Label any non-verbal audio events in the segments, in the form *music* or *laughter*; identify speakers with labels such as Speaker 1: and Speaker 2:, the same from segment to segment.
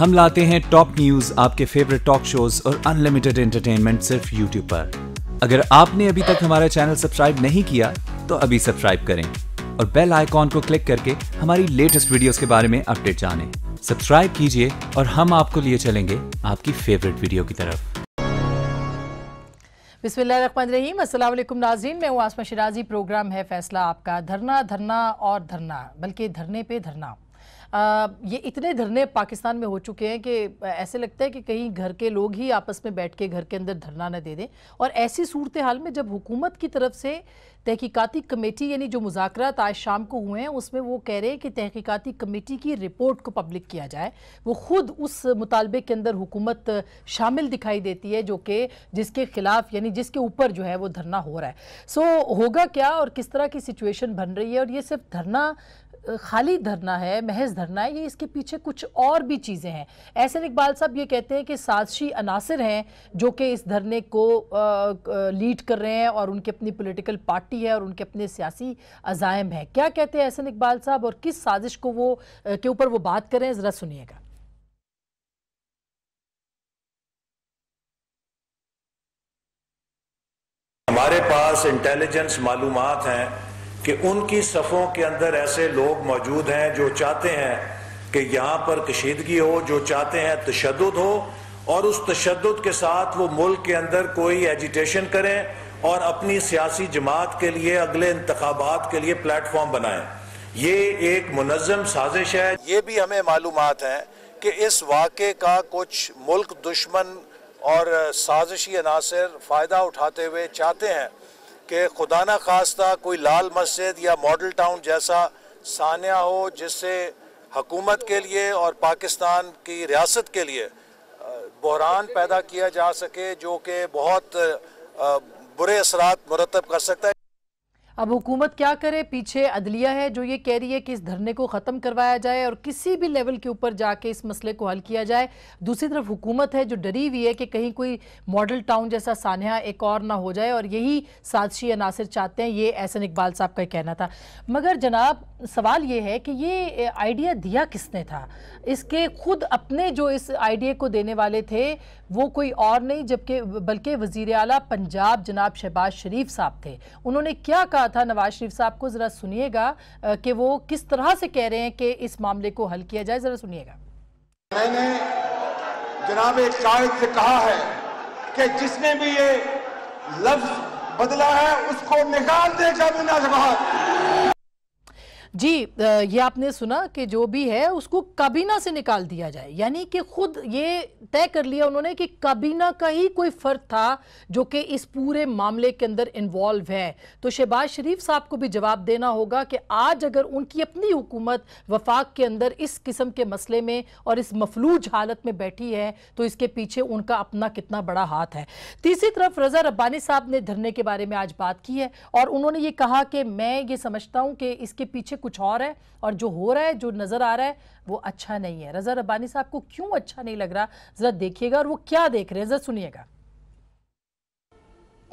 Speaker 1: हम लाते हैं टॉप न्यूज आपके फेवरेट टॉक शोज और अनलिमिटेड एंटरटेनमेंट सिर्फ यूट्यूब पर अगर आपने अभी तक हमारा चैनल सब्सक्राइब नहीं किया तो अभी सब्सक्राइब करें और बेल आइकॉन को क्लिक करके हमारी लेटेस्ट वीडियोस के बारे में अपडेट जानें। सब्सक्राइब कीजिए और हम आपको लिए चलेंगे आपकी फेवरेट वीडियो की तरफ
Speaker 2: बिस्मिल्लाम असलम नाजीन मैं हूँ आसमा शिराजी प्रोग्राम है फैसला आपका धरना धरना और धरना बल्कि धरने पे धरना ये इतने धरने पाकिस्तान में हो चुके हैं कि ऐसे लगता है कि कहीं घर के लोग ही आपस में बैठ के घर के अंदर धरना न दे दें और ऐसी सूरत हाल में जब हुकूमत की तरफ से तहकीकती कमेटी यानी जो मुजाकर आज शाम को हुए हैं उसमें वो कह रहे हैं कि तहकीकती कमेटी की रिपोर्ट को पब्लिक किया जाए वो खुद उस मुतालबे के अंदर हुकूमत शामिल दिखाई देती है जो कि जिसके खिलाफ यानी जिसके ऊपर जो है वो धरना हो रहा है सो होगा क्या और किस तरह की सिचुएशन बन रही है और ये सिर्फ धरना खाली धरना है महज धरना है ये इसके पीछे कुछ और भी चीज़ें हैं ऐसे इकबाल साहब ये कहते हैं कि साजशी अनासर हैं जो कि इस धरने को लीड कर रहे हैं और उनकी अपनी पोलिटिकल पार्टी है और उनके अपने सियासी अजायम हैं क्या कहते हैं ऐसे इकबाल साहब और किस साजिश को वो के ऊपर वो बात करें ज़रा सुनिएगा
Speaker 1: हमारे पास इंटेलिजेंस मालूम हैं कि उनकी सफ़ों के अंदर ऐसे लोग मौजूद हैं जो चाहते हैं कि यहाँ पर कशीदगी हो जो चाहते हैं तशद हो और उस तशद के साथ वो मुल्क के अंदर कोई एजिटेशन करें और अपनी सियासी जमात के लिए अगले इंतबात के लिए प्लेटफॉर्म बनाएं ये एक मनज़म साजिश है ये भी हमें मालूम है कि
Speaker 3: इस वाक़े का कुछ मुल्क दुश्मन और साजिशी अनासर फ़ायदा उठाते हुए चाहते हैं कि खुदा न खास्ता कोई लाल मस्जिद या मॉडल टाउन जैसा सानिया हो जिससे हकूमत के लिए और पाकिस्तान की रियासत के लिए बहरान पैदा किया जा सके जो कि बहुत बुरे असरात मरतब कर सकता है
Speaker 2: अब हुकूमत क्या करे पीछे अदलिया है जो ये कह रही है कि इस धरने को ख़त्म करवाया जाए और किसी भी लेवल के ऊपर जाके इस मसले को हल किया जाए दूसरी तरफ हुकूमत है जो डरी हुई है कि कहीं कोई मॉडल टाउन जैसा सान्हा एक और ना हो जाए और यही साजशी अनासर चाहते हैं ये एहसन इकबाल साहब का कहना था मगर जनाब सवाल ये है कि ये आइडिया दिया किसने था इसके खुद अपने जो इस आइडिया को देने वाले थे वो कोई और नहीं जबकि बल्कि वजीर अला पंजाब जनाब शहबाज शरीफ साहब थे उन्होंने क्या कहा था नवाज शरीफ साहब को ज़रा सुनिएगा कि वो किस तरह से कह रहे हैं कि इस मामले को हल किया जाए ज़रा सुनिएगा
Speaker 3: मैंने जनाब एक शायद से कहा है कि जिसने भी ये लफ्ज़ बदला है उसको निकाल देगा बिना जवाब
Speaker 2: जी ये आपने सुना कि जो भी है उसको काबीना से निकाल दिया जाए यानी कि खुद ये तय कर लिया उन्होंने कि काबीना का ही कोई फर्द था जो कि इस पूरे मामले के अंदर इन्वॉल्व है तो शहबाज शरीफ साहब को भी जवाब देना होगा कि आज अगर उनकी अपनी हुकूमत वफाक के अंदर इस किस्म के मसले में और इस मफलूज हालत में बैठी है तो इसके पीछे उनका अपना कितना बड़ा हाथ है तीसरी तरफ रजा रब्बानी साहब ने धरने के बारे में आज बात की है और उन्होंने ये कहा कि मैं ये समझता हूँ कि इसके पीछे कुछ और है और जो हो रहा है जो नज़र आ रहा है वो अच्छा नहीं है रजा रब्बानी साहब को क्यों अच्छा नहीं लग रहा ज़रा देखिएगा और वो क्या देख रहे हैं ज़रा सुनिएगा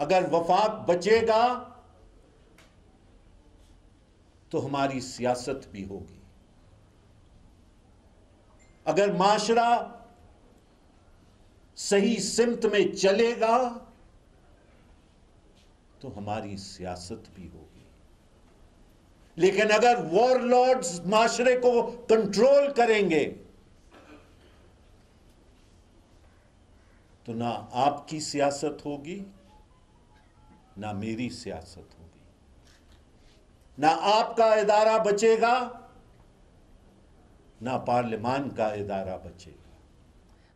Speaker 1: अगर वफाक बचेगा तो हमारी सियासत भी होगी अगर माशरा सही सिमत में चलेगा तो हमारी सियासत भी होगी लेकिन अगर वॉर लॉर्ड्स माशरे को कंट्रोल करेंगे
Speaker 3: तो ना आपकी सियासत होगी
Speaker 1: ना मेरी सियासत होगी ना आपका इदारा बचेगा ना पार्लियामान का इदारा बचेगा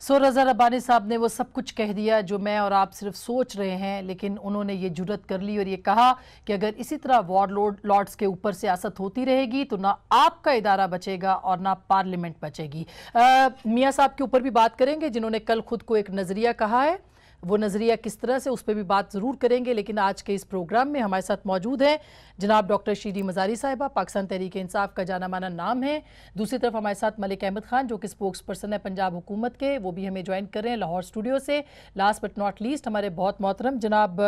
Speaker 2: सो रजा रब्बानी साहब ने वो सब कुछ कह दिया जो मैं और आप सिर्फ सोच रहे हैं लेकिन उन्होंने ये जुरत कर ली और ये कहा कि अगर इसी तरह वार लोड लॉर्ड्स के ऊपर सियासत होती रहेगी तो ना आपका इदारा बचेगा और ना पार्लियामेंट बचेगी मियाँ साहब के ऊपर भी बात करेंगे जिन्होंने कल खुद को एक नज़रिया कहा है वो नज़रिया किस तरह से उस पर भी बात ज़रूर करेंगे लेकिन आज के इस प्रोग्राम में हमारे साथ मौजूद हैं जनाब डॉक्टर शीरी मजारी साहिबा पाकिस्तान तहरीक इंसाफ का जाना माना नाम है दूसरी तरफ हमारे साथ मलिक अहमद खान जो कि स्पोक्स पर्सन है पंजाब हुकूमत के वो भी हमें ज्वाइन कर रहे हैं लाहौर स्टूडियो से लास्ट बट नॉट लीस्ट हमारे बहुत मोहतरम जनाब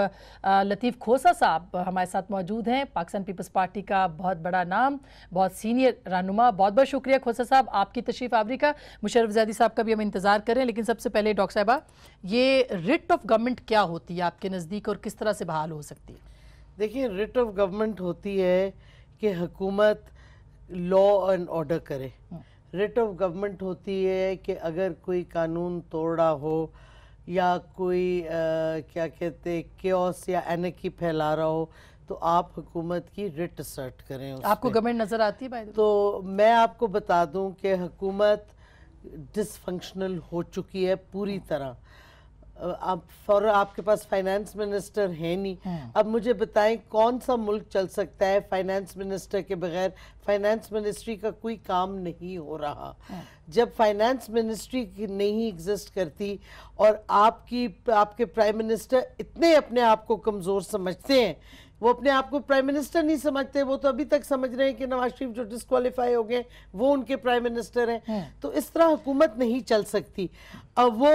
Speaker 2: लतीफ़ खोसा साहब हमारे साथ मौजूद हैं पाकिस्तान पीपल्स पार्टी का बहुत बड़ा नाम बहुत सीनियर रहनुमा बहुत बहुत शुक्रिया खोसा साहब आपकी तशरीफ़ आवरी का मुशरफ जैदी साहब का भी हम इंतज़ार कर रहे हैं लेकिन सबसे पहले डॉक्टर साहबा ये रिट रिट ऑफ गवर्नमेंट क्या होती है आपके नज़दीक और किस तरह से बहाल हो सकती है
Speaker 4: देखिए रिट ऑफ गवर्नमेंट होती है कि हुकूमत लॉ एंड ऑर्डर करे रिट ऑफ गवर्नमेंट होती है कि अगर कोई कानून तोड़ा हो या कोई आ, क्या कहते हैं या एनकी फैला रहा हो तो आप हुकूमत की रिट सर्ट करें आपको गवर्नमेंट नज़र आती है तो मैं आपको बता दूं कि हुकूमत डिसफंक्शनल हो चुकी है पूरी हम्म। तरह आप फॉर आपके पास फाइनेंस मिनिस्टर है नहीं हम्म। अब मुझे बताएं कौन सा मुल्क चल सकता है फाइनेंस मिनिस्टर के बगैर फाइनेंस मिनिस्ट्री का कोई काम नहीं हो रहा हम्म। जब फाइनेंस मिनिस्ट्री नहीं एग्जिस्ट करती और आपकी आपके प्राइम मिनिस्टर इतने अपने आप को कमज़ोर समझते हैं वो अपने आप को प्राइम मिनिस्टर नहीं समझते वो तो अभी तक समझ रहे हैं कि नवाज शरीफ जो डिसक्वालीफाई हो गए वो उनके प्राइम मिनिस्टर हैं है। हम्म। तो इस तरह हुकूमत नहीं चल सकती अब वो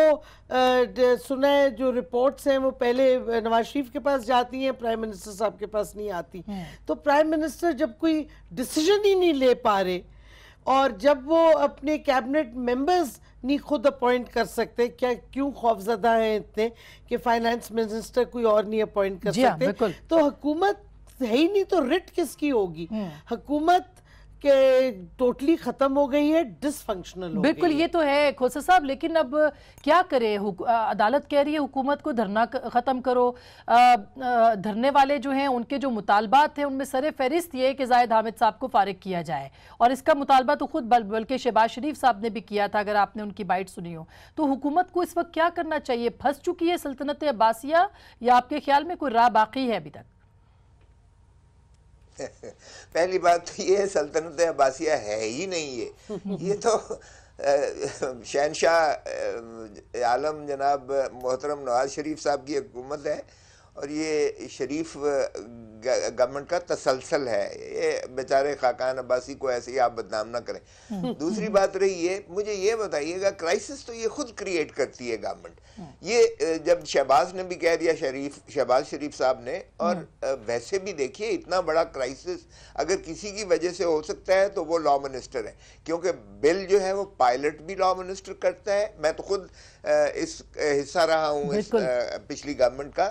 Speaker 4: सुना है जो रिपोर्ट्स हैं वो पहले नवाज शरीफ के पास जाती हैं प्राइम मिनिस्टर साहब के पास नहीं आती हम्म। तो प्राइम मिनिस्टर जब कोई डिसीजन ही नहीं ले पा रहे और जब वो अपने कैबिनेट मेंबर्स नहीं खुद अपॉइंट कर सकते क्या क्यों खौफजदा हैं इतने कि फाइनेंस मिनिस्टर कोई और नहीं अपॉइंट कर हाँ, सकते तो हुकूमत है ही नहीं तो रिट किसकी होगी हम्म। हुकूमत कि टोटली खत्म हो गई है डिसफंक्शनल बिल्कुल ये
Speaker 2: तो है खोसा साहब लेकिन अब क्या करे अदालत कह रही है हुकूमत को धरना ख़त्म करो धरने वाले जो हैं उनके जो मुतालबात हैं उनमें सर फहरिस्त ये कि जायद हामिद साहब को फारग किया जाए और इसका मुतालबा तो खुद बल बल्कि शहबाज शरीफ साहब ने भी किया था अगर आपने उनकी बाइट सुनी हो तो हुकूमत को इस वक्त क्या करना चाहिए फंस चुकी है सल्तनत अब्बासिया या आपके ख्याल में कोई राह बाकी है अभी तक
Speaker 5: *laughs* पहली बात तो ये सल्तनत अब्बासिया है ही नहीं ये *laughs* ये तो शहनशाह आलम जनाब मोहतरम नवाज शरीफ साहब की हुकूमत है और ये शरीफ गवर्नमेंट का तसलसल है ये बेचारे खाकान अब्बासी को ऐसे ही आप बदनाम ना करें हम्म। दूसरी बात रही ये मुझे ये बताइएगा क्राइसिस तो ये खुद क्रिएट करती है गवर्नमेंट हम्म। ये जब शहबाज ने भी कह दिया शरीफ शहबाज शरीफ साहब ने और हम्म। वैसे भी देखिए इतना बड़ा क्राइसिस अगर किसी की वजह से हो सकता है तो वो लॉ मिनिस्टर है क्योंकि बिल जो है वो पायलट भी लॉ मिनिस्टर करता है मैं तो खुद इस हिस्सा रहा हूँ पिछली गवर्नमेंट का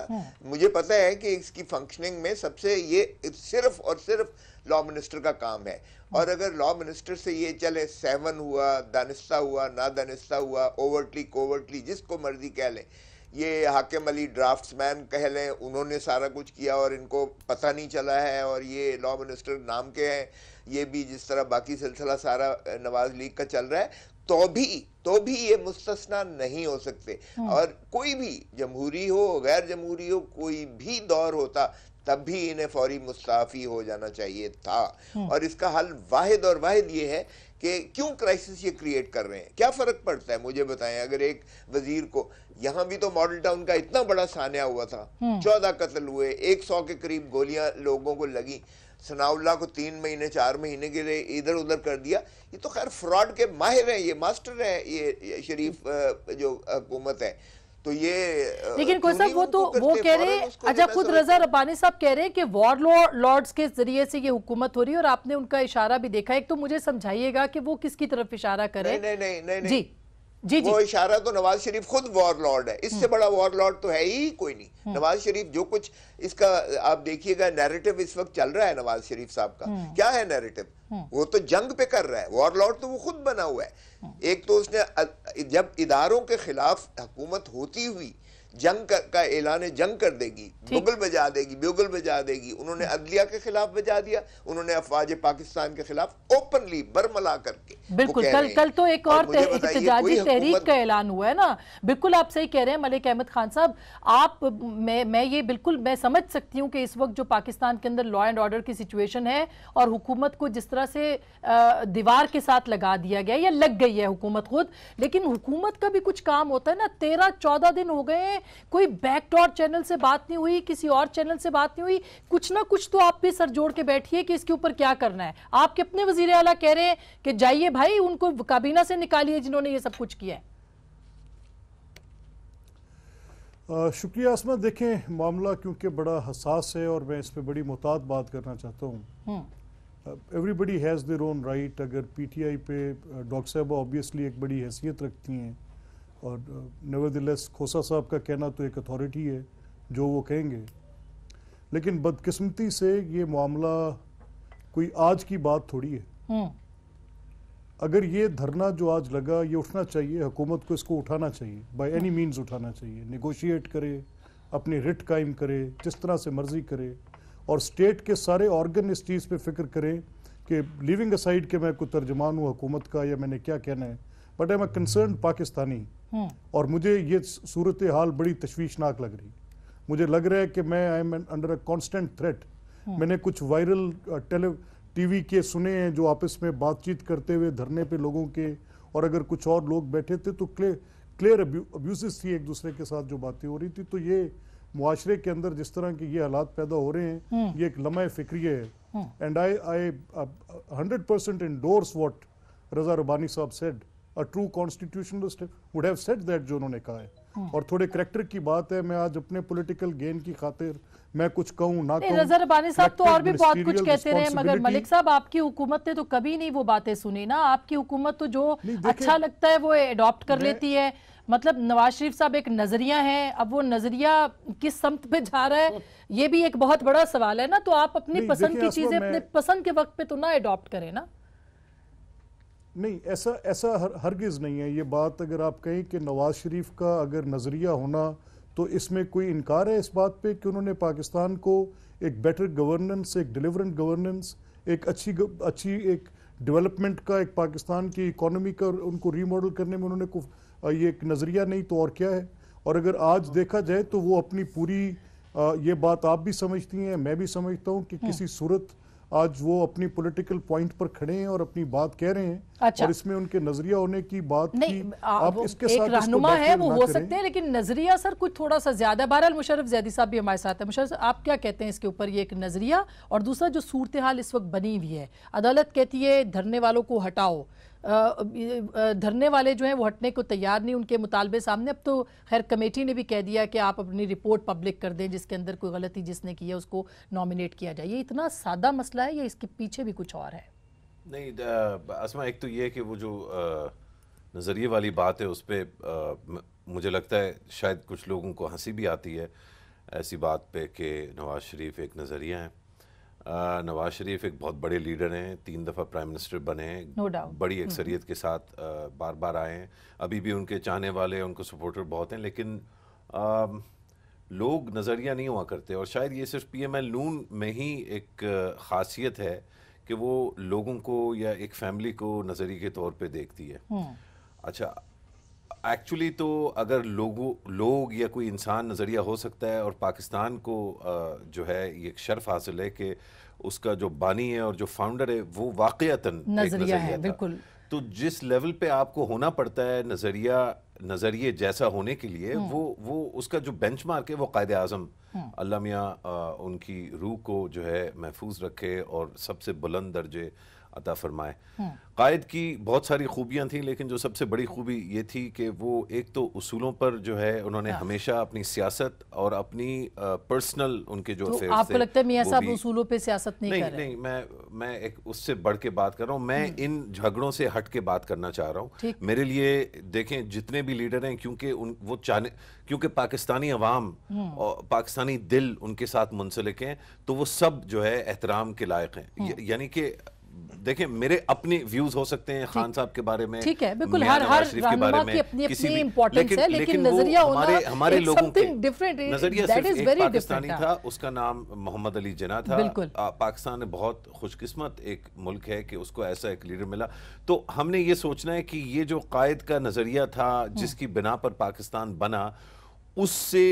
Speaker 5: मुझे पता है कि इसकी फंक्शनिंग में सबसे ये सिर्फ और सिर्फ लॉ मिनिस्टर का काम है और हम्म। अगर लॉ मिनिस्टर से ये चले सेवन हुआ दानिस्ता हुआ ना दानिस्ता हुआ ओवरटली कोवर्टली जिसको मर्जी कह लें ये हाकिम अली ड्राफ्ट्समैन कह लें उन्होंने सारा कुछ किया और इनको पता नहीं चला है और ये लॉ मिनिस्टर नाम के हैं ये भी जिस तरह बाकी सिलसिला सारा नवाज लीग का चल रहा है तो भी तो भी ये मुस्तना नहीं हो सकते हम्म। और कोई भी जमहूरी हो गैर जमहूरी हो कोई भी दौर होता तब भी इन्हें फौरी मुस्ताफ़ी हो जाना चाहिए था हम्म। और इसका हल वाहिद और वाहिद ये है कि क्यों क्राइसिस ये क्रिएट कर रहे हैं क्या फ़र्क पड़ता है मुझे बताएं अगर एक वजीर को यहाँ भी तो मॉडल टाउन का इतना बड़ा सान्या हुआ था हम्म। चौदह कत्ल हुए एक सौ के करीब गोलियां लोगों को लगी सनाउल्ला को तीन महीने चार महीने के लिए इधर उधर कर दिया ये तो खैर फ्रॉड के माहिर हैं ये मास्टर हैं ये शरीफ जो हुकूमत है तो ये लेकिन कोई
Speaker 2: साहब वो तो वो कह रहे हैं अच्छा खुद रजा रबानी साहब कह रहे हैं कि वॉर लॉर्ड्स के जरिए से ये हुकूमत हो रही है और आपने उनका इशारा भी देखा एक तो मुझे समझाइएगा कि वो किसकी तरफ इशारा करें नहीं नहीं नहीं, नहीं, नहीं,
Speaker 5: जी वो इशारा तो नवाज शरीफ खुद वॉर लॉर्ड है इससे हम्म। बड़ा वॉर लॉर्ड तो है ही कोई नहीं हम्म। नवाज शरीफ जो कुछ इसका आप देखिएगा नैरेटिव इस वक्त चल रहा है नवाज शरीफ साहब का हम्म। क्या है नैरेटिव वो तो जंग पे कर रहा है वॉर लॉर्ड तो वो खुद बना हुआ है एक तो उसने जब इदारों के खिलाफ हुकूमत होती हुई जंग का ऐलान जंग कर देगी बुगल बजा देगी बुगल बजा देगी उन्होंने हाँ। अदलिया के खिलाफ बजा दिया उन्होंने अफवाज पाकिस्तान के खिलाफ ओपनली बरमला करके बिल्कुल कल कल
Speaker 2: तो एक और, एहतजाजी तहरीक का ऐलान हुआ है ना बिल्कुल आप सही कह रहे हैं मलिक अहमद खान साहब आप मैं मैं ये बिल्कुल मैं समझ सकती हूँ कि इस वक्त जो पाकिस्तान के अंदर लॉ एंड ऑर्डर की सिचुएशन है और हुकूमत को जिस तरह से दीवार के साथ लगा दिया गया या लग गई है हुकूमत खुद लेकिन हुकूमत का भी कुछ काम होता है ना तेरह चौदह दिन हो गए हैं में कोई बैकडोर चैनल से बात नहीं हुई किसी और चैनल से बात नहीं हुई कुछ ना कुछ तो आप भी सर जोड़ के बैठिए कि इसके ऊपर क्या करना है आप कितने वजीर आला कह रहे हैं कि जाइए भाई उनको काबीना से निकालिए जिन्होंने ये सब कुछ किया है
Speaker 3: शुक्रिया आसमा देखें मामला क्योंकि बड़ा हसास है और मैं इस पर बड़ी मोहतात बात करना चाहता हूँ everybody has their own right अगर पीटीआई पे डॉक्टर साहब ऑब्वियसली एक बड़ी हैसियत रखती हैं और नवेदिलस uh, खोसा साहब का कहना तो एक अथॉरिटी है जो वो कहेंगे लेकिन बदकिस्मती से ये मामला कोई आज की बात थोड़ी है हम्म। अगर ये धरना जो आज लगा ये उठना चाहिए हुकूमत को इसको उठाना चाहिए बाय एनी मीन्स उठाना चाहिए निगोशिएट करे अपनी रिट कायम करे जिस तरह से मर्जी करे और स्टेट के सारे ऑर्गन इस चीज़ पर फिक्र करें कि लिविंग असाइड के मैं कोई तर्जमान हूँ हुकूमत का या मैंने क्या कहना है but I am a concern Pakistani hmm. और मुझे ये सूरत हाल बड़ी तशवीशनाक लग रही मुझे लग रहा है कि मैं I am under a constant threat मैंने कुछ वायरल टेले टीवी के सुने हैं जो आपस में बातचीत करते हुए धरने पे लोगों के और अगर कुछ और लोग बैठे थे तो क्लियर क्लियर अब्यूज थी एक दूसरे के साथ जो बातें हो रही थी तो ये मुआरे के अंदर जिस तरह के ये हालात पैदा हो रहे हैं हम्म। ये एक लम्हा फिक्री है and I I hundred percent endorse what Raza Rabbani साहब said a true constitutionalist would have said that जो उन्होंने कहा है और थोड़े करेक्टर की बात है मैं आज अपने पोलिटिकल गेन की खातिर मैं कुछ कहूँ ना कहूं, नजर रबानी साहब तो और भी बहुत कुछ कहते रहे मगर मलिक
Speaker 2: साहब आपकी हुकूमत ने तो कभी नहीं वो बातें सुनी ना आपकी हुकूमत तो जो अच्छा लगता है वो एडॉप्ट कर लेती है मतलब नवाज शरीफ साहब एक नजरिया है अब वो नजरिया किस समत पे जा रहा है ये भी एक बहुत बड़ा सवाल है ना तो आप अपनी पसंद की चीजें अपने पसंद के वक्त पे तो ना एडॉप्ट करें ना
Speaker 3: नहीं ऐसा ऐसा हर, हरगिज़ नहीं है ये बात अगर आप कहें कि नवाज़ शरीफ का अगर नज़रिया होना तो इसमें कोई इनकार है इस बात पे कि उन्होंने पाकिस्तान को एक बेटर गवर्नेंस एक डिलीवरेंट गवर्नेंस एक अच्छी अच्छी एक डेवलपमेंट का एक पाकिस्तान की इकोनॉमी का उनको रीमॉडल करने में उन्होंने ये एक नज़रिया नहीं तो और क्या है और अगर आज देखा जाए तो वो अपनी पूरी ये बात आप भी समझती हैं मैं भी समझता हूँ कि हम्म। किसी सूरत आज वो अपनी पॉलिटिकल पॉइंट पर खड़े हैं और अपनी बात कह रहे हैं अच्छा। और इसमें उनके नजरिया होने की बात नहीं की, आ, आप
Speaker 2: इसके एक साथ रहनुमा है वो हो सकते हैं लेकिन नजरिया सर कुछ थोड़ा सा ज्यादा बहरहाल मुशरफ जैदी साहब भी हमारे साथ है मुशरफ आप क्या कहते हैं इसके ऊपर ये एक नजरिया और दूसरा जो सूरत हाल इस वक्त बनी हुई है अदालत कहती है धरने वालों को हटाओ धरने वाले जो हैं वो हटने को तैयार नहीं उनके मुतालबे सामने अब तो खैर कमेटी ने भी कह दिया कि आप अपनी रिपोर्ट पब्लिक कर दें जिसके अंदर कोई गलती जिसने की है उसको नॉमिनेट किया जाए ये इतना सादा मसला है या इसके पीछे भी कुछ और है
Speaker 1: नहीं असमा एक तो ये है कि वो जो नज़रिए वाली बात है उस पर मुझे लगता है शायद कुछ लोगों को हंसी भी आती है ऐसी बात पे कि नवाज़ शरीफ एक नज़रिया है नवाज शरीफ एक बहुत बड़े लीडर हैं तीन दफ़ा प्राइम मिनिस्टर बने हैं no बड़ी mm-hmm. अक्सरियत के साथ आ, बार बार आए हैं अभी भी उनके चाहने वाले उनको सपोर्टर बहुत हैं लेकिन आ, लोग नज़रिया नहीं हुआ करते और शायद ये सिर्फ पी एम एल नून में ही एक ख़ासियत है कि वो लोगों को या एक फैमिली को नज़रिए के तौर पर देखती है hmm. अच्छा एक्चुअली तो अगर लोगों लोग या कोई इंसान नज़रिया हो सकता है और पाकिस्तान को जो है ये शर्फ हासिल है कि उसका जो बानी है और जो फाउंडर है वो वाक़ता नज़रिया है बिल्कुल तो जिस लेवल पे आपको होना पड़ता है नज़रिया नज़रिए जैसा होने के लिए हम्म। वो वो उसका जो बेंच मार्क है वो कायद अजम हम्म। अल्लाह मियाँ उनकी रूह को जो है महफूज रखे और सबसे बुलंद दर्जे अता फरमाए हम्म। कायद की बहुत सारी खूबियाँ थी लेकिन जो सबसे बड़ी खूबी ये थी कि वो एक तो उसूलों पर जो है उन्होंने हमेशा अपनी सियासत और अपनी पर्सनल उनके जो तो आपको लगता है मियाँ साहब
Speaker 2: उसूलों पे सियासत नहीं नहीं, कर रहे
Speaker 1: नहीं मैं मैं एक उससे बढ़ के बात कर रहा हूँ मैं हम्म। इन झगड़ों से हट के बात करना चाह रहा हूँ मेरे लिए देखें जितने भी लीडर हैं क्योंकि उन वो चाहने क्योंकि पाकिस्तानी अवाम हम्म। और पाकिस्तानी दिल उनके साथ मुंसलिक हैं तो वो सब जो है एहतराम के लायक हैं यानी कि देखिए मेरे अपने व्यूज हो सकते हैं खान साहब के बारे में ठीक है बिल्कुल हर हर के बारे में की अपनी अपनी इंपॉर्टेंस है लेकिन नजरिया हमारे हमारे लोगों के डिफरेंट नजरिया सिर्फ एक पाकिस्तानी था उसका नाम मोहम्मद अली जना था बिल्कुल पाकिस्तान बहुत खुशकिस्मत एक मुल्क है कि उसको ऐसा एक लीडर मिला तो हमने ये सोचना है कि ये जो कायद का नजरिया था हम्म। जिसकी बिना पर पाकिस्तान बना उससे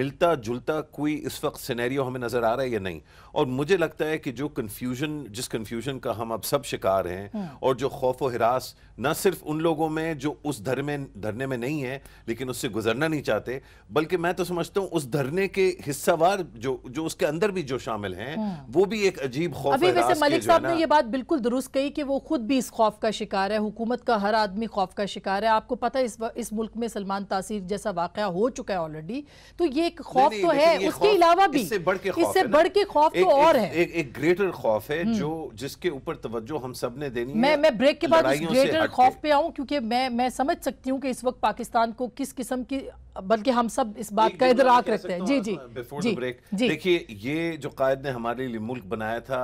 Speaker 1: मिलता जुलता कोई इस वक्त सिनेरियो हमें नजर आ रहा है या नहीं और मुझे लगता है कि जो कन्फ्यूजन जिस कन्फ्यूजन का हम अब सब शिकार हैं हम्म। और जो खौफ व हिरास न सिर्फ उन लोगों में जो उस धर में धरने में नहीं है लेकिन उससे गुजरना नहीं चाहते बल्कि मैं तो समझता हूँ उस धरने के हिस्सावार जो जो उसके अंदर भी जो शामिल हैं हम्म। वो भी एक अजीब खौफ अभी वैसे मलिक साहब ने ये
Speaker 2: बात बिल्कुल दुरुस्त कही कि वो खुद भी इस खौफ का शिकार है हुकूमत का हर आदमी खौफ का शिकार है आपको पता है इस, इस मुल्क में सलमान तासीर जैसा वाक़ हो चुका है ऑलरेडी तो ये एक खौफ तो है उसके अलावा भी
Speaker 1: इससे बढ़ के खौफ एक, और है एक, एक ग्रेटर खौफ है हम्म। जो जिसके ऊपर तवज्जो हम सब ने देनी मैं, है मैं ब्रेक के बाद ग्रेटर खौफ
Speaker 2: पे आऊं क्योंकि मैं मैं समझ सकती हूं कि इस वक्त पाकिस्तान को किस किस्म की बल्कि हम सब इस बात का इधराक रखते हैं जी जी बिफोर ब्रेक देखिए
Speaker 1: ये जो कायद ने हमारे लिए मुल्क बनाया था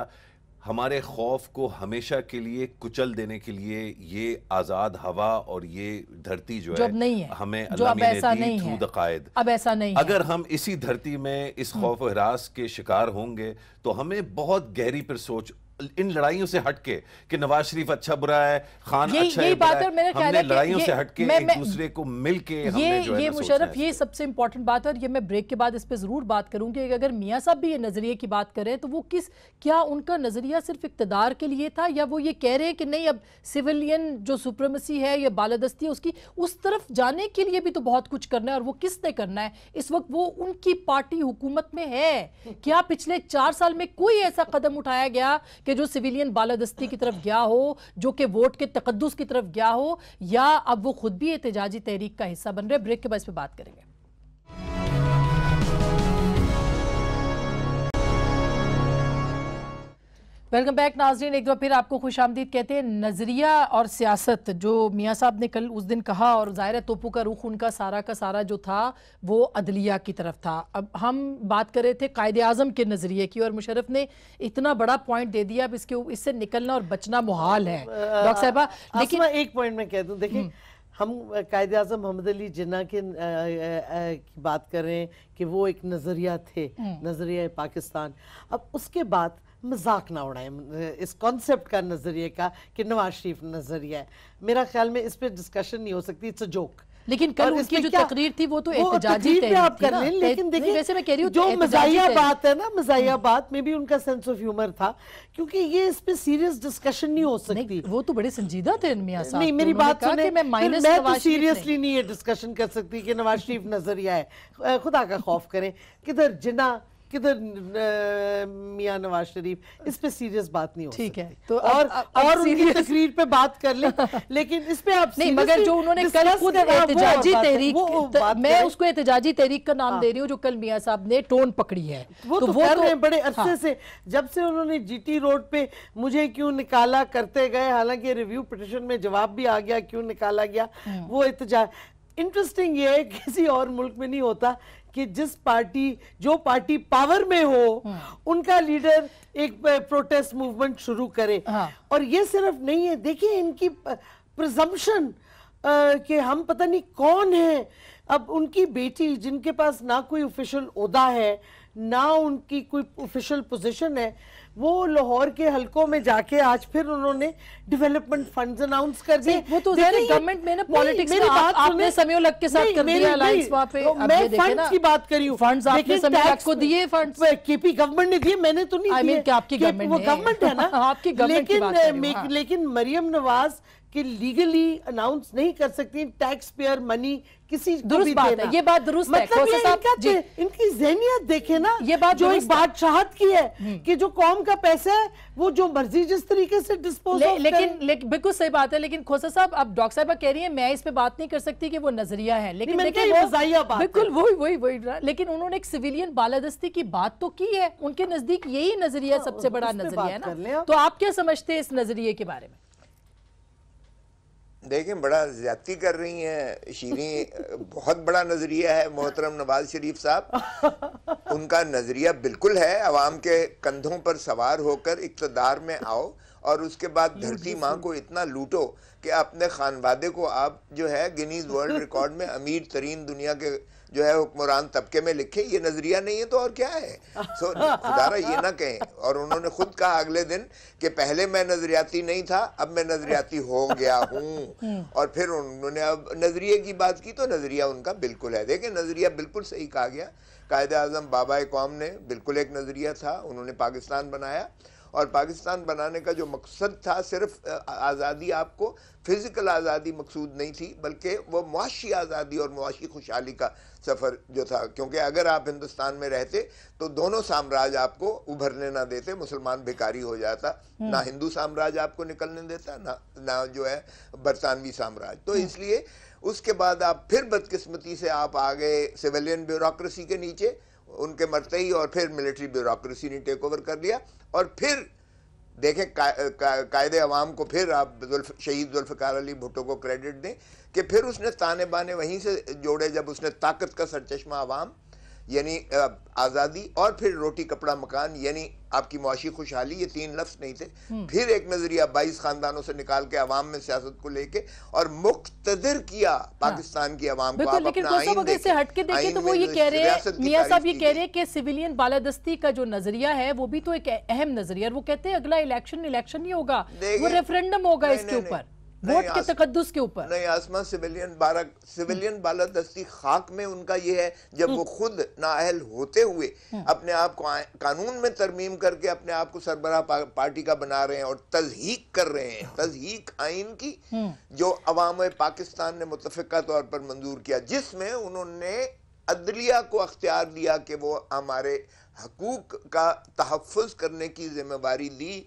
Speaker 1: हमारे खौफ को हमेशा के लिए कुचल देने के लिए ये आजाद हवा और ये धरती जो, जो है नहीं है हमें जो अब ऐसा नहीं है
Speaker 2: अब ऐसा नहीं अगर
Speaker 1: हम इसी धरती में इस खौफ हम्म। हरास के शिकार होंगे तो हमें बहुत गहरी पर सोच इन लड़ाइयों से हटके कि नवाज शरीफ अच्छा बुरा है खान ये, अच्छा ये बात है मैंने हमने लड़ाइयों से हटके एक दूसरे को मिलके ये ये मुशरफ ये
Speaker 2: सबसे इंपॉर्टेंट बात है और ये मैं ब्रेक के बाद इस पर जरूर बात करूंगी अगर मियाँ साहब भी ये नजरिए की बात करें तो वो किस क्या उनका नजरिया सिर्फ इकतदार के लिए था या वो ये कह रहे हैं कि नहीं अब सिविलियन जो सुप्रमसी है या बालादस्ती है उसकी उस तरफ जाने के लिए भी तो बहुत कुछ करना है और वो किसने करना है इस वक्त वो उनकी पार्टी हुकूमत में है क्या पिछले चार साल में कोई ऐसा कदम उठाया गया कि कि जो सिविलियन बालादस्ती की तरफ गया हो जो कि वोट के तकदस की तरफ गया हो या अब वो खुद भी एहतजाजी तहरीक का हिस्सा बन रहे ब्रेक के बाद इस पर बात करेंगे वेलकम बैक नाजरीन एक बार फिर आपको खुश आमदीद कहते हैं नज़रिया और सियासत जो मियाँ साहब ने कल उस दिन कहा और ज़ाहिर तोपू का रुख उनका सारा का सारा जो था वो अदलिया की तरफ था अब हम बात कर रहे थे कायद अजम के नज़रिए की और मुशरफ ने इतना बड़ा पॉइंट दे दिया अब इसके इससे निकलना और बचना मुहाल है डॉक्टर साहबा लेकिन
Speaker 4: एक पॉइंट में कह दूँ देखिए
Speaker 2: हम्म। हम कायद
Speaker 4: अजम मोहम्मद अली जिन्ना के आ, आ, आ, की बात कर रहे हैं कि वो एक नज़रिया थे हम्म। नज़रिया पाकिस्तान अब उसके बाद मजाक ना उड़ाएं इस कॉन्सेप्ट का नज़रिए का कि नवाज शरीफ नज़रिया है मेरा ख्याल में इस पर डिस्कशन नहीं हो सकती इट्स अ जोक
Speaker 2: लेकिन कल उसकी जो तकरीर थी वो तो एहतजाजी आप कर लें लेकिन देखिए वैसे मैं कह रही हूँ जो मजाया बात
Speaker 4: है ना मजाया बात में भी उनका सेंस ऑफ ह्यूमर था क्योंकि ये इस पे सीरियस
Speaker 2: डिस्कशन नहीं हो सकती वो तो बड़े संजीदा थे नहीं मेरी बात सुने मैं माइनस मैं तो सीरियसली
Speaker 4: नहीं ये डिस्कशन कर सकती कि नवाज शरीफ नजरिया है खुदा का खौफ करें किधर जिना किधर मियाँ नवाज शरीफ इस पे सीरियस बात नहीं हो ठीक है तो और अब, और उनकी तकरीर पे बात कर ले *laughs* लेकिन इस पे आप नहीं मगर जो उन्होंने कल खुद एहतजाजी तहरीक
Speaker 2: मैं उसको एहतजाजी तहरीक का नाम हाँ। दे रही हूँ जो कल मियाँ साहब ने टोन पकड़ी है वो तो, तो वो तो बड़े हाँ। अरसे
Speaker 4: से जब से उन्होंने जीटी रोड पे मुझे क्यों निकाला करते गए हालांकि रिव्यू पिटिशन में जवाब भी आ गया क्यों निकाला गया हम्म। वो एहतजाज इंटरेस्टिंग ये है किसी और मुल्क में नहीं होता कि जिस पार्टी जो पार्टी पावर में हो हाँ। उनका लीडर एक प्रोटेस्ट मूवमेंट शुरू करे हाँ। और ये सिर्फ नहीं है देखिए इनकी प्रजम्पन कि हम पता नहीं कौन है अब उनकी बेटी जिनके पास ना कोई ऑफिशियल उदा है ना उनकी कोई ऑफिशियल पोजीशन है वो लाहौर के हलकों में जाके आज फिर उन्होंने डेवलपमेंट फंड्स अनाउंस कर दिए वो तो गवर्नमेंट में ना पॉलिटिक्स मेरी बात आपने समय लग के साथ कर दिया अलायंस वहां पे मैं फंड्स की बात कर रही हूं फंड्स आपने समय लग को दिए फंड्स केपी गवर्नमेंट ने दिए मैंने तो नहीं दिए आई मीन आपकी गवर्नमेंट है ना *laughs* आपकी गवर्नमेंट लेकिन हाँ। लेकिन मरियम नवाज कि लीगली अनाउंस नहीं कर सकती टैक्स पेयर मनी किसी दुरुस्त बात है ये बात दुरुस्त मतलब है इनका जी। इनकी जहनियत देखे ना
Speaker 2: ये बात जो एक बादशाहत की है हम्म। कि जो कौम का पैसा है वो जो मर्जी जिस तरीके से डिस्पोज ले, लेकिन लेकिन बिल्कुल सही बात है लेकिन खोसा साहब अब डॉक्टर साहब कह रही है मैं इस पे बात नहीं कर सकती कि वो नजरिया है लेकिन बिल्कुल वही वही वही लेकिन उन्होंने एक सिविलियन बालादस्ती की बात तो की है उनके नजदीक यही नजरिया हाँ, सबसे बड़ा नजरिया है ना तो आप क्या समझते हैं इस नजरिए के बारे में
Speaker 5: देखें बड़ा ज्यादती कर रही हैं शीरें बहुत बड़ा नज़रिया है मोहतरम नवाज शरीफ साहब उनका नज़रिया बिल्कुल है अवाम के कंधों पर सवार होकर इकतदार में आओ और उसके बाद धरती माँ को इतना लूटो कि अपने खानवादे को आप जो है गिनीज वर्ल्ड रिकॉर्ड में अमीर तरीन दुनिया के जो है हुक्मरान तबके में लिखे ये नजरिया नहीं है तो और क्या है सो so, खुदारा ये ना कहें और उन्होंने खुद कहा अगले दिन कि पहले मैं नजरियाती नहीं था अब मैं नजरियाती हो गया हूँ और फिर उन्होंने अब नजरिए की बात की तो नजरिया उनका बिल्कुल है देखें नजरिया बिल्कुल सही कहा गया कायद अजम बाबा कौम ने बिल्कुल एक नजरिया था उन्होंने पाकिस्तान बनाया और पाकिस्तान बनाने का जो मकसद था सिर्फ आज़ादी आपको फिज़िकल आज़ादी मकसूद नहीं थी बल्कि वो मुआशी आज़ादी और मुआशी खुशहाली का सफ़र जो था क्योंकि अगर आप हिंदुस्तान में रहते तो दोनों साम्राज्य आपको उभरने ना देते मुसलमान भिकारी हो जाता हम्म। ना हिंदू साम्राज्य आपको निकलने देता ना ना जो है बरतानवी साम्राज्य तो हम्म। इसलिए उसके बाद आप फिर बदकिस्मती से आप आ गए सिविलियन ब्यूरोक्रेसी के नीचे उनके मरते ही और फिर मिलिट्री ब्यूरोक्रेसी ने टेक ओवर कर लिया और फिर देखें कायदे का, कायदे अवाम को फिर आप जुल्फ, शहीद जुल्फ़ार अली भुट्टो को क्रेडिट दें कि फिर उसने ताने बाने वहीं से जोड़े जब उसने ताकत का सरचश्मा अवाम यानी आज़ादी और फिर रोटी कपड़ा मकान यानी आपकी मुआशी खुशहाली ये तीन लफ्ज नहीं थे हम्म। फिर एक नज़रिया बाईस ख़ानदानों से निकाल के आवाम में सियासत को लेके और मुख्तर किया हाँ। पाकिस्तान की आवाम को लेकिन हटके देखें तो वो ये कह रहे हैं मियाँ साहब ये
Speaker 2: कह रहे हैं कि सिविलियन बालादस्ती का जो नज़रिया है वो भी तो एक अहम नज़रिया वो कहते हैं अगला इलेक्शन इलेक्शन ही होगा वो रेफरेंडम होगा इसके ऊपर
Speaker 5: वोट के तकदस के ऊपर नहीं आसमा सिविलियन बारह सिविलियन बालादस्ती खाक में उनका ये है जब हम्म। वो खुद नाअहल होते हुए हम्म। अपने आप को कानून में तरमीम करके अपने आप को सरबरा पा, पार्टी का बना रहे हैं और तजहीक कर रहे हैं हम्म। तजहीक आइन की जो अवाम पाकिस्तान ने मुतफ़ा तौर पर मंजूर किया जिसमें उन्होंने अदलिया को अख्तियार दिया कि वो हमारे हकूक का तहफ़ करने की जिम्मेवारी ली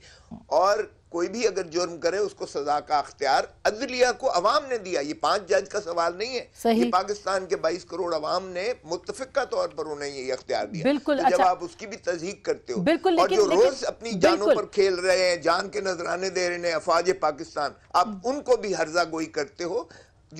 Speaker 5: और कोई भी अगर जुर्म करे उसको सजा का अख्तियार अदलिया को अवाम ने दिया ये पांच जज का सवाल नहीं है ये पाकिस्तान के 22 करोड़ अवाम ने मुतफिका तौर पर उन्हें ये अख्तियार दिया बिल्कुल तो अच्छा, जब आप उसकी भी तजीक करते हो बिल्कुल और जो रोज अपनी जानों पर खेल रहे हैं जान के नजराने दे रहे हैं अफवाज पाकिस्तान आप हम्म। उनको भी हर्जा गोई करते हो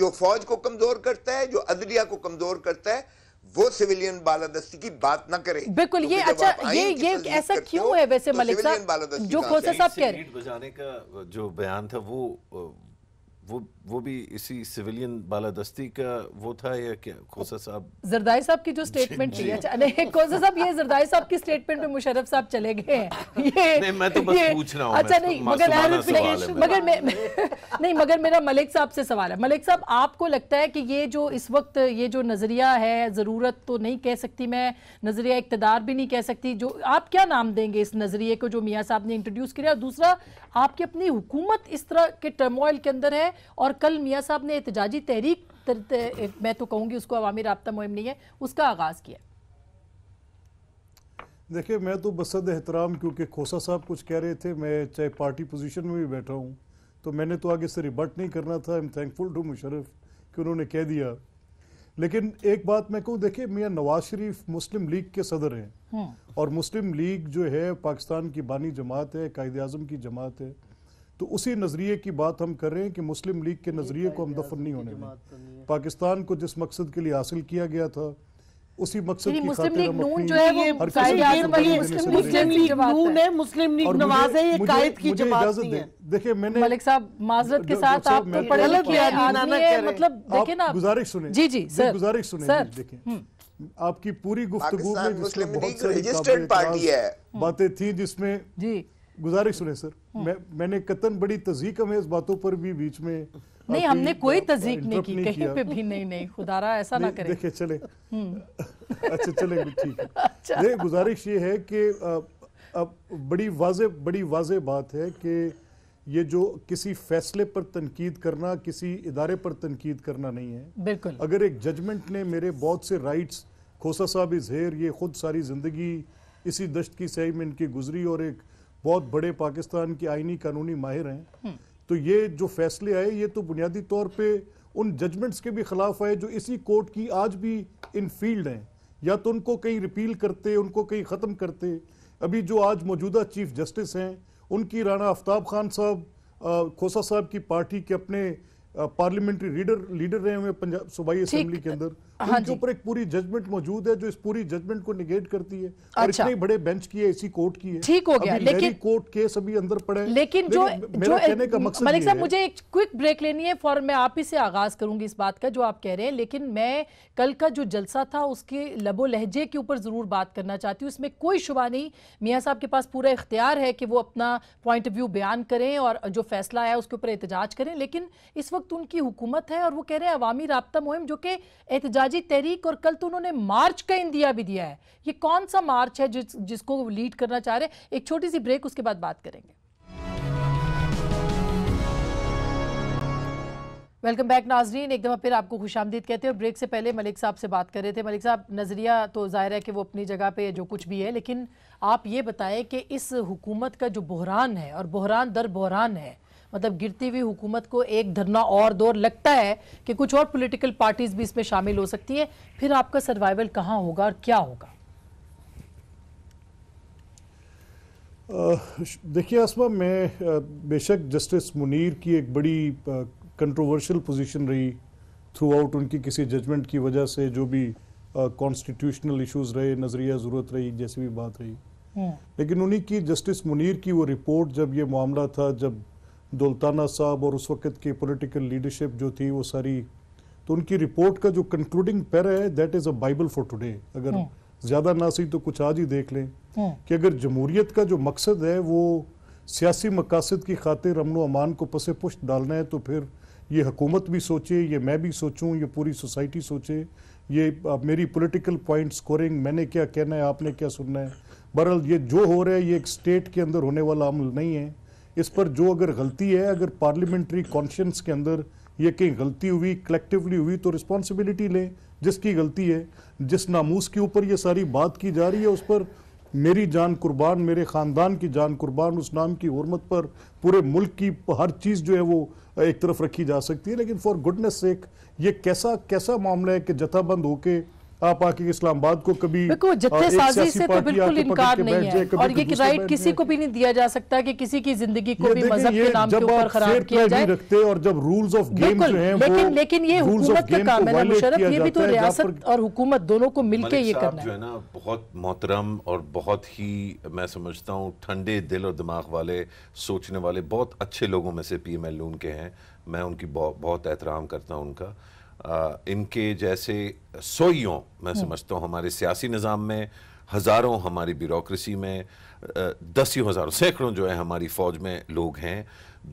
Speaker 5: जो फौज को कमजोर करता है जो अदलिया को कमजोर करता है वो सिविलियन बालादस्ती की बात ना करे बिल्कुल ये अच्छा ये ये
Speaker 1: ऐसा क्यों है वैसे तो मलिक साहब जो खोसा साहब कह रहे बजाने का जो बयान था वो वो वो भी इसी सिविलियन बालादस्ती का वो था या क्या खोसा साहब
Speaker 2: जरदारी साहब की जो स्टेटमेंट थी अच्छा नहीं खोसा साहब ये जरदारी साहब की स्टेटमेंट में मुशरफ साहब चले गए हैं
Speaker 1: ये नहीं मैं तो बस पूछ रहा हूँ अच्छा नहीं तो मगर मगर
Speaker 2: *laughs* नहीं मगर मेरा मलिक साहब से सवाल है मलिक साहब आपको लगता है कि ये जो इस वक्त ये जो नजरिया है जरूरत तो नहीं कह सकती मैं नजरिया इकतदार भी नहीं कह सकती जो आप क्या नाम देंगे इस नजरिए को जो मियाँ साहब ने इंट्रोड्यूस किया और दूसरा आपकी अपनी हुकूमत इस तरह के टर्मोइल के अंदर है और कल मियाँ साहब ने एहतजाजी तहरीक तर, तर, मैं तो कहूँगी उसको अवामी रबता मुहिम नहीं है उसका आगाज़ किया
Speaker 3: देखिए मैं तो बसद एहतराम क्योंकि खोसा साहब कुछ कह रहे थे मैं चाहे पार्टी पोजीशन में भी बैठा हूँ तो मैंने तो आगे से रिबर्ट नहीं करना था I am thankful to Musharraf कि उन्होंने कह दिया लेकिन एक बात मैं कहूँ देखिए मियाँ नवाज शरीफ मुस्लिम लीग के सदर हैं हम्म। और मुस्लिम लीग जो है पाकिस्तान की बानी जमात है कायद अजम की जमात है तो उसी नज़रिए की बात हम कर रहे हैं कि मुस्लिम लीग के नज़रिए को हम दफन नहीं होने दें तो पाकिस्तान को जिस मकसद के लिए हासिल किया गया था उसी मकसद की खातिर जो है
Speaker 4: वो मुस्लिम लीग नून है
Speaker 2: मुस्लिम लीग नवाज है ये कायद की जमात नहीं है देखिए मैंने मलिक साहब माजरत के साथ आप तो पढ़े लिखे आदमी है मतलब देखिए ना गुजारिश सुने जी जी सर गुजारिश सुने
Speaker 3: देखिए हम्म। आपकी पूरी गुफ्तगू में जिसमें बहुत सारी बातें थी जिसमें जी गुजारिश सुने सर हम्म। मैं मैंने कतन बड़ी तजीक हमें इस बातों पर भी बीच में नहीं हमने कोई तजीक नहीं की नहीं कहीं पे
Speaker 2: भी नहीं नहीं खुदारा ऐसा ना करें देखिए चले हम्म।
Speaker 3: अच्छा चले ठीक है *laughs* अच्छा। देखिए गुजारिश ये है कि अब बड़ी वाज बड़ी वाज बात है कि ये जो किसी फैसले पर तनकीद करना किसी इदारे पर तनकीद करना नहीं है बिल्कुल अगर एक जजमेंट ने मेरे बहुत से राइट्स खोसा साहब इजहेर ये खुद सारी ज़िंदगी इसी दश्त की सही में इनकी गुजरी और एक बहुत बड़े पाकिस्तान के आईनी कानूनी माहिर हैं तो ये जो फैसले आए ये तो बुनियादी तौर पे उन जजमेंट्स के भी खिलाफ आए जो इसी कोर्ट की आज भी इन फील्ड हैं या तो उनको कहीं रिपील करते उनको कहीं ख़त्म करते अभी जो आज मौजूदा चीफ जस्टिस हैं उनकी राणा आफ्ताब खान साहब खोसा साहब की पार्टी के अपने पार्लियामेंट्री लीडर लीडर रहे हुए पंजाब सूबाई असम्बली के अंदर हाँ उनके ऊपर एक पूरी जजमेंट मौजूद है जो इस पूरी जजमेंट को निगेट करती है अच्छा। और इतने बड़े बेंच की है इसी कोर्ट की है ठीक हो गया लेकिन कोर्ट केस अभी अंदर पड़े लेकिन जो जो कहने का मकसद मलिक साहब मुझे
Speaker 2: एक क्विक ब्रेक लेनी है फॉर मैं आप ही से आगाज करूंगी इस बात का जो आप कह रहे हैं लेकिन मैं कल का जो जलसा था उसके लबो लहजे के ऊपर जरूर बात करना चाहती हूँ इसमें कोई शुबा नहीं मियाँ साहब के पास पूरा इख्तियार है कि वो अपना पॉइंट ऑफ व्यू बयान करें और जो फैसला आया उसके ऊपर एहतजाज करें लेकिन इस वक्त उनकी हुकूमत है और वो कह रहे हैं अवामी रबता मुहिम जो कि एहतजाज गाजी तहरीक और कल तो उन्होंने मार्च का इंदिया भी दिया है ये कौन सा मार्च है जिस जिसको लीड करना चाह रहे एक छोटी सी ब्रेक उसके बाद बात करेंगे वेलकम बैक नाजरीन एक दफ़ा फिर आपको खुश आमदीद कहते हैं ब्रेक से पहले मलिक साहब से बात कर रहे थे मलिक साहब नज़रिया तो ज़ाहिर है कि वो अपनी जगह पे जो कुछ भी है लेकिन आप ये बताएं कि इस हुकूमत का जो बहरान है और बहरान दर बहरान है मतलब गिरती हुई हुकूमत को एक धरना और दौर लगता है कि कुछ और पोलिटिकल पार्टीज भी इसमें शामिल हो सकती है फिर आपका सर्वाइवल कहाँ होगा और क्या होगा
Speaker 3: देखिए आसमा मैं बेशक जस्टिस मुनीर की एक बड़ी कंट्रोवर्शियल पोजीशन रही थ्रू आउट उनकी किसी जजमेंट की वजह से जो भी कॉन्स्टिट्यूशनल इश्यूज रहे नज़रिया ज़रूरत रही जैसी भी बात रही हम्म। लेकिन उन्हीं की जस्टिस मुनीर की वो रिपोर्ट जब ये मामला था जब दुल्ताना साहब और उस वक्त की पॉलिटिकल लीडरशिप जो थी वो सारी तो उनकी रिपोर्ट का जो कंक्लूडिंग पैरा है that is a bible for today अगर हम्म। ज़्यादा ना सही तो कुछ आज ही देख लें हम्म। कि अगर जमहूरीत का जो मकसद है वो सियासी मकासद की खातिर अमन अमान को पसे पुष्ट डालना है तो फिर ये हकूमत भी सोचे ये मैं भी सोचूं ये पूरी सोसाइटी सोचे ये मेरी पॉलिटिकल पॉइंट स्कोरिंग मैंने क्या कहना है आपने क्या सुनना है बहरहाल ये जो हो रहा है ये एक स्टेट के अंदर होने वाला अमल नहीं है इस पर जो अगर गलती है अगर पार्लियामेंट्री कॉन्शियंस के अंदर ये कहीं गलती हुई कलेक्टिवली हुई तो रिस्पॉन्सिबिलिटी लें जिसकी गलती है जिस नामूस के ऊपर ये सारी बात की जा रही है उस पर मेरी जान कुर्बान मेरे ख़ानदान की जान कुर्बान उस नाम की हरमत पर पूरे मुल्क की हर चीज़ जो है वो एक तरफ रखी जा सकती है लेकिन फॉर गुडनेस सेक ये कैसा कैसा मामला है कि जथाबंद होके आप आके इस्लामाबाद को कभी जत्थे साजी से तो बिल्कुल इनकार नहीं है और तो ये कि राइट
Speaker 2: किसी को भी नहीं दिया जा सकता कि किसी की जिंदगी को भी मजहब के नाम के ऊपर खराब किया जाए
Speaker 3: रखते और जब रूल्स ऑफ गेम जो हैं लेकिन लेकिन ये हुकूमत का काम है ना
Speaker 2: मुशरफ ये भी तो रियासत और हुकूमत दोनों को मिलके ये करना है जो है ना
Speaker 1: बहुत मोहतरम और बहुत ही मैं समझता हूँ ठंडे दिल और दिमाग वाले सोचने वाले बहुत अच्छे लोगों में से पी एम एल उनके हैं मैं उनकी बहुत एहतराम करता हूँ उनका इनके जैसे सोइयों मैं हम्म। समझता हूँ हमारे सियासी निज़ाम में हज़ारों हमारी ब्यूरोसी में दसियों हज़ारों सैकड़ों जो है हमारी फ़ौज में लोग हैं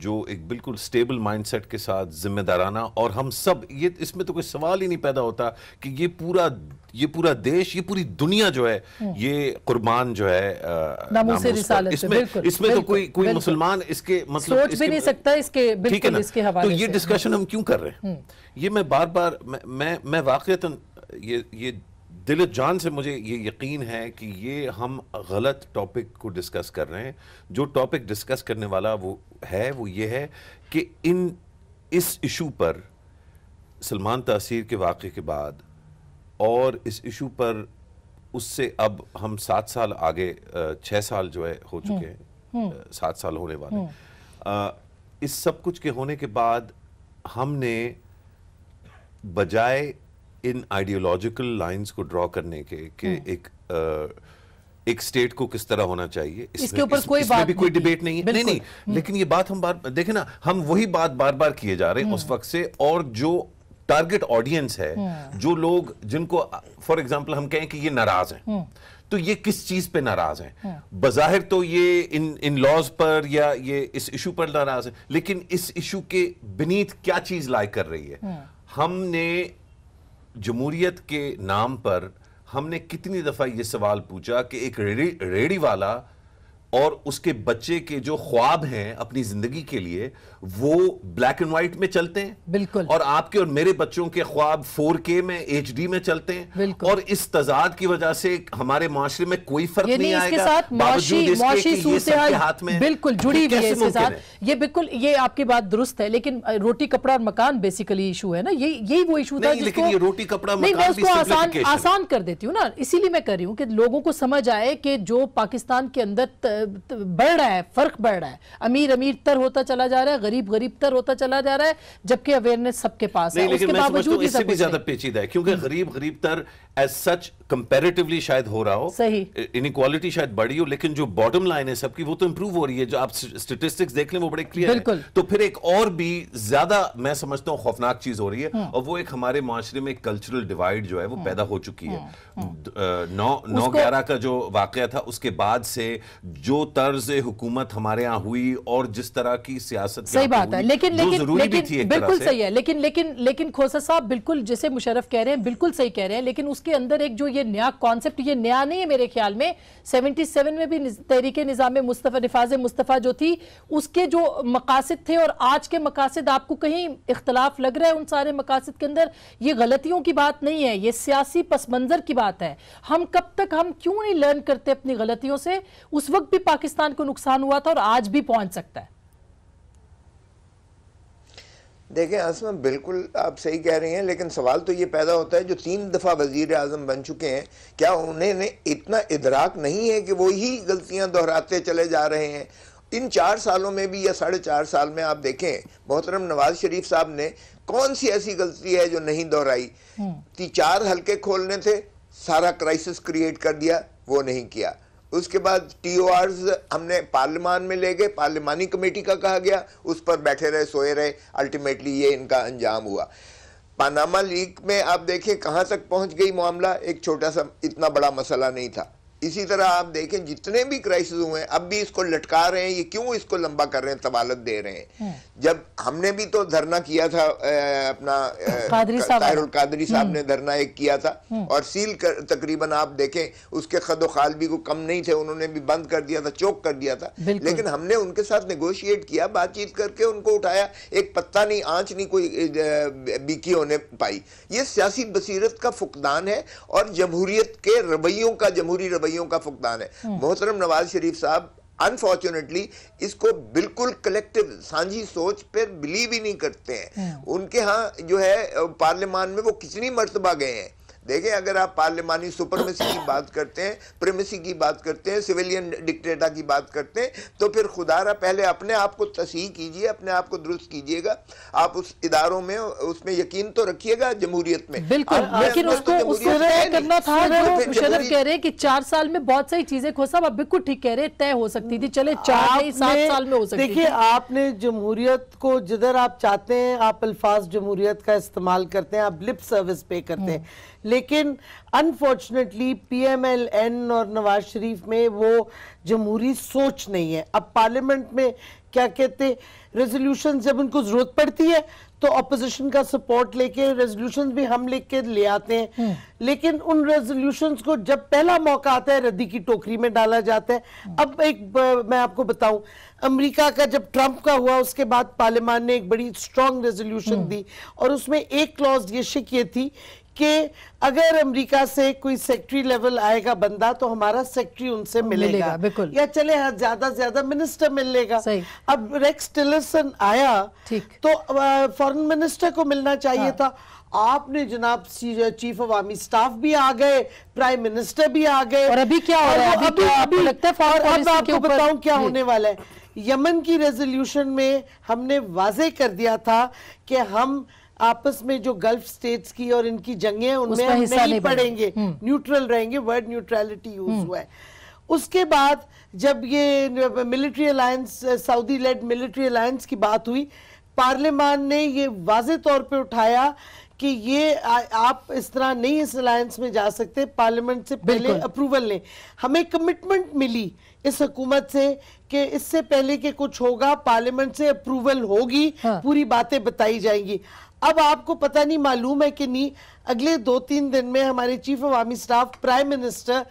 Speaker 1: जो एक बिल्कुल स्टेबल माइंडसेट के साथ जिम्मेदाराना और हम सब ये इसमें तो कोई सवाल ही नहीं पैदा होता कि ये पूरा ये पूरा देश ये पूरी दुनिया जो है हम्म। ये कुर्बान जो है इसमें इसमें इस तो कोई कोई मुसलमान इसके मतलब सोच इसके, भी नहीं सकता
Speaker 2: इसके ठीक है ना इसके तो ये डिस्कशन हम क्यों
Speaker 5: कर रहे
Speaker 1: हैं हम्म। ये मैं बार बार मैं मैं वाकई ये ये दिल जान से मुझे ये यकीन है कि ये हम गलत टॉपिक को डिस्कस कर रहे हैं जो टॉपिक डिस्कस करने वाला वो है वो ये है कि इन इस इशू पर सलमान तसीर के वाक़े के बाद और इस इशू पर उससे अब हम सात साल आगे छः साल जो है हो चुके हैं हम्म, हम्म। सात साल होने वाले हम्म। इस सब कुछ के होने के बाद हमने बजाय इन आइडियोलॉजिकल लाइंस को ड्रॉ करने के कि hmm. एक आ, uh, एक स्टेट को किस तरह होना चाहिए इस इसके ऊपर इस, कोई इस बात भी कोई डिबेट नहीं है नहीं नहीं hmm. लेकिन ये बात हम बार देखे ना हम वही बात बार बार किए जा रहे हैं उस hmm. वक्त से और जो टारगेट ऑडियंस है जो लोग जिनको फॉर एग्जाम्पल हम कहें कि ये नाराज है तो ये किस चीज पे नाराज है बाहिर तो ये इन इन लॉज पर या ये इस इशू पर नाराज है लेकिन इस इशू के बीनीत क्या चीज लाई कर रही है हमने जमूरीत के नाम पर हमने कितनी दफ़ा ये सवाल पूछा कि एक रेडी रेडी वाला और उसके बच्चे के जो ख्वाब हैं अपनी ज़िंदगी के लिए वो ब्लैक एंड व्हाइट में चलते हैं बिल्कुल और आपके और मेरे बच्चों के ख्वाब 4K में एच में चलते हैं बिल्कुल और इस तजाद की वजह से हमारे माशरे में कोई फर्क नहीं, नहीं आएगा साथ मौशी, मौशी सूरत हाथ में बिल्कुल जुड़ी हुई है इसके साथ
Speaker 2: ये बिल्कुल ये आपकी बात दुरुस्त है लेकिन रोटी कपड़ा और मकान बेसिकली इशू है ना ये यही वो इशू था लेकिन ये रोटी कपड़ा मकान आसान कर देती हूँ ना इसीलिए मैं कर रही हूँ कि लोगों को समझ आए कि जो पाकिस्तान के अंदर बढ़ रहा है फर्क बढ़ रहा है अमीर अमीर तर होता चला जा रहा है गरीब गरीब तर होता चला जा रहा है जबकि अवेयरनेस सबके पास है उसके बावजूद भी ज्यादा
Speaker 1: पेचीदा है क्योंकि हम्म। गरीब गरीब तर एज सच कंपेरेटिवली शायद हो रहा हो सही इनक्वालिटी शायद बढ़ी हो लेकिन जो बॉटम लाइन है सबकी वो तो इंप्रूव हो रही है जो आप स्टेटिस्टिक्स देख लें वो बड़े क्लियर बिल्कुल तो फिर एक और भी ज्यादा मैं समझता हूँ खौफनाक चीज हो रही है हम्म। और वो एक हमारे माशरे में कल्चरल डिवाइड जो है वो हम्म। पैदा हो चुकी है हम्म। नौ नौ ग्यारह का जो वाक़ था उसके बाद से जो तर्ज हुकूमत हमारे यहाँ हुई और जिस तरह की सियासत सही बात है लेकिन लेकिन बिल्कुल सही
Speaker 2: है लेकिन लेकिन लेकिन खोसा साहब बिल्कुल जैसे मुशरफ कह रहे हैं बिल्कुल सही कह रहे हैं लेकिन उसके अंदर एक जो ये ये नया कॉन्सेप्ट ये नया नहीं है मेरे ख्याल में 77 में भी तहरीक निज़ाम मुस्तफ़ा नफाज मुस्तफ़ा जो थी उसके जो मकासद थे और आज के मकासद आपको कहीं इख्तलाफ लग रहा है उन सारे मकासद के अंदर ये गलतियों की बात नहीं है ये सियासी पस मंज़र की बात है हम कब तक हम क्यों नहीं लर्न करते अपनी गलतियों से उस वक्त भी पाकिस्तान को नुकसान हुआ था और आज भी पहुंच सकता है
Speaker 5: देखें आसमा बिल्कुल आप सही कह रही हैं लेकिन सवाल तो ये पैदा होता है जो तीन दफ़ा वजीर अजम बन चुके हैं क्या उन्हें इतना इधराक नहीं है कि वही गलतियाँ दोहराते चले जा रहे हैं इन चार सालों में भी या साढ़े चार साल में आप देखें मोहतरम नवाज शरीफ साहब ने कौन सी ऐसी गलती है जो नहीं दोहराई हम्म। ती चार हल्के खोलने थे सारा क्राइसिस क्रिएट कर दिया वो नहीं किया उसके बाद टी हमने पार्लियामान में ले गए पार्लियामानी कमेटी का कहा गया उस पर बैठे रहे सोए रहे अल्टीमेटली ये इनका अंजाम हुआ पानामा लीग में आप देखें कहाँ तक पहुँच गई मामला एक छोटा सा इतना बड़ा मसला नहीं था इसी तरह आप देखें जितने भी क्राइसिस हुए हैं अब भी इसको लटका रहे हैं ये क्यों इसको लंबा कर रहे हैं तबालत दे रहे हैं हम्म। जब हमने भी तो धरना किया था अपना *laughs* ताहिरुल कादरी साहब हम्म। ने धरना एक किया था हम्म। और सील कर तकरीबन आप देखें उसके खदो खाल भी को कम नहीं थे उन्होंने भी बंद कर दिया था चौक कर दिया था लेकिन हमने उनके साथ नेगोशिएट किया बातचीत करके उनको उठाया एक पत्ता नहीं आँच नहीं कोई बिकी होने पाई ये सियासी बसीरत का फुकदान है और जमहूरियत के रवैयों का जमहूरी रवैया रुपयों का फुकदान है मोहतरम नवाज शरीफ साहब अनफॉर्चुनेटली इसको बिल्कुल कलेक्टिव सांझी सोच पर बिलीव ही नहीं करते हैं हम्म। उनके यहाँ जो है पार्लियामान में वो कितनी मरतबा गए हैं देखें अगर आप पार्लियमानी सुपरमेसी की बात करते हैं प्रेमेसी की बात करते हैं सिविलियन डिक्टेटा की बात करते हैं तो फिर खुदारा पहले अपने आप को तसीह कीजिए अपने आप को दुरुस्त कीजिएगा आप उस इदारों में उसमें यकीन तो रखिएगा जमहूरियत में बिल्कुल लेकिन उसको तो उसको करना था तो कह
Speaker 2: रहे हैं कि चार साल में बहुत सारी चीजें खो सब आप बिल्कुल ठीक कह रहे तय हो सकती थी चले चार सात साल में हो सकती देखिए
Speaker 4: आपने जमहूरियत को जिधर आप चाहते हैं आप अल्फाज जमहूरियत का इस्तेमाल करते हैं आप लिप सर्विस पे करते हैं हम्म। लेकिन अनफॉर्चुनेटली पीएमएलएन और नवाज शरीफ में वो जमहूरी सोच नहीं है अब पार्लियामेंट में क्या कहते रेजोल्यूशन जब उनको ज़रूरत पड़ती है तो अपोजिशन का सपोर्ट लेके रेजोल्यूशन भी हम लिख के ले आते हैं हम्म। लेकिन उन रेजोल्यूशन को जब पहला मौका आता है रद्दी की टोकरी में डाला जाता है हम्म। अब एक मैं आपको बताऊं अमेरिका का जब ट्रंप का हुआ उसके बाद पार्लियामान ने एक बड़ी स्ट्रॉन्ग हम्म। रेजोल्यूशन दी और उसमें एक क्लॉज ये शिक ये थी कि अगर अमेरिका से कोई सेक्रेटरी लेवल आएगा बंदा तो हमारा सेक्रेटरी उनसे मिलेगा, मिलेगा बिल्कुल या चले हाँ ज्यादा ज्यादा मिनिस्टर मिल लेगा अब रेक्स टिलरसन आया ठीक तो फॉरेन मिनिस्टर को मिलना चाहिए हाँ। था आपने जनाब चीफ ऑफ आर्मी स्टाफ भी आ गए प्राइम मिनिस्टर भी आ गए और अभी क्या हो रहा है अभी लगता है और अब आपको बताऊं क्या होने वाला है यमन की रेजोल्यूशन में हमने वाजे कर दिया था कि हम आपस में जो गल्फ स्टेट्स की और इनकी जंगे हैं उनमें हम नहीं पड़ेंगे न्यूट्रल हम्म। रहेंगे वर्ड न्यूट्रलिटी यूज हुआ है उसके बाद जब ये military alliance Saudi led military alliance की बात हुई पार्लियामान ने ये वाज तौर पे उठाया कि ये आ, आप इस तरह नहीं इस अलायंस में जा सकते पार्लियामेंट से पहले अप्रूवल लें हमें कमिटमेंट मिली इस हुकूमत से कि इससे पहले कि कुछ होगा पार्लियामेंट से अप्रूवल होगी हाँ। पूरी बातें बताई जाएंगी अब आपको पता नहीं मालूम है कि नहीं अगले दो तीन दिन में हमारे चीफ अवामी स्टाफ प्राइम मिनिस्टर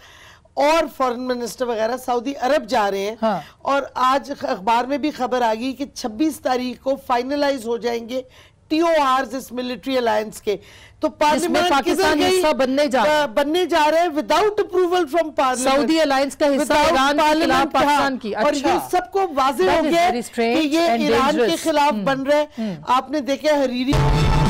Speaker 4: और फॉरेन मिनिस्टर वगैरह सऊदी अरब जा रहे हैं हाँ। और आज अखबार में भी खबर आ गई कि 26 तारीख को फाइनलाइज हो जाएंगे टीओआरस इस मिलिट्री अलायंस के तो पार्लियामेंट पाकिस्तान हिस्सा बनने जा बनने जा रहे हैं without approval from parliament Saudi alliance का हिस्सा ईरान के खिलाफ पाकिस्तान की अच्छा। और ये अच्छा। सबको वाजे हो गया कि ये ईरान के खिलाफ हम्म। बन रहे हैं हम्म। आपने देखा हरीरी